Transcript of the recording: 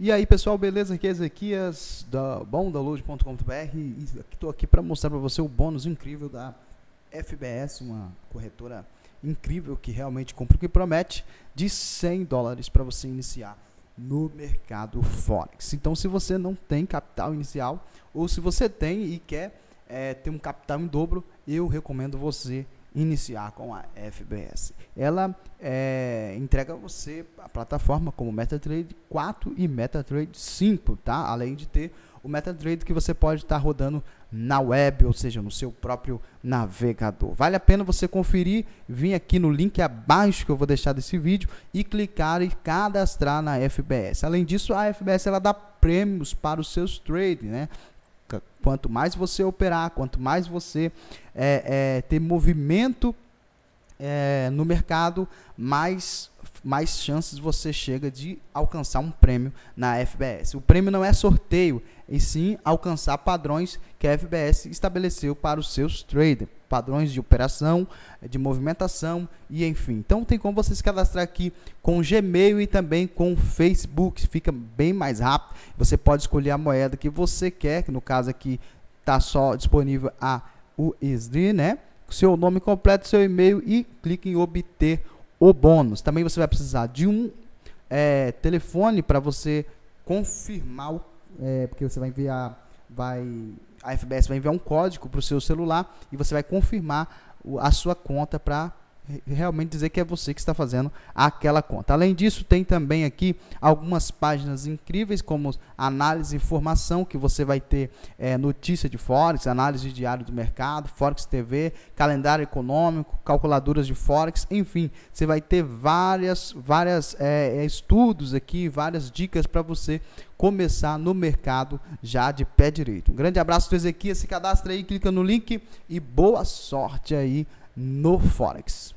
E aí, pessoal, beleza? Aqui é Ezequias da bondaload.com.br e estou aqui para mostrar para você o bônus incrível da FBS, uma corretora incrível que realmente cumpre o que promete, de 100 dólares para você iniciar no mercado Forex. Então, se você não tem capital inicial ou se você tem e quer é, ter um capital em dobro, eu recomendo você iniciar com a FBS. Ela é, entrega você a plataforma como MetaTrader 4 e MetaTrader 5, tá? Além de ter o MetaTrader que você pode estar tá rodando na web, ou seja, no seu próprio navegador. Vale a pena você conferir, vir aqui no link abaixo que eu vou deixar desse vídeo e clicar e cadastrar na FBS. Além disso, a FBS ela dá prêmios para os seus trades, né? Quanto mais você operar, quanto mais você é, é, ter movimento é, no mercado, mais mais chances você chega de alcançar um prêmio na FBS. O prêmio não é sorteio, e sim alcançar padrões que a FBS estabeleceu para os seus traders, padrões de operação, de movimentação e enfim. Então tem como você se cadastrar aqui com Gmail e também com Facebook, fica bem mais rápido. Você pode escolher a moeda que você quer, que no caso aqui está só disponível a USD, né? Seu nome completo, seu e-mail e clique em obter o bônus. Também você vai precisar de um é, telefone para você confirmar, o, é, porque você vai enviar, vai a FBS vai enviar um código para o seu celular e você vai confirmar a sua conta para realmente dizer que é você que está fazendo aquela conta. Além disso, tem também aqui algumas páginas incríveis, como análise e informação, que você vai ter é, notícia de Forex, análise diário do mercado, Forex TV, calendário econômico, calculadoras de Forex, enfim, você vai ter várias, várias é, é, estudos aqui, várias dicas para você começar no mercado já de pé direito. Um grande abraço do Ezequias, se cadastra aí, clica no link e boa sorte aí no Forex.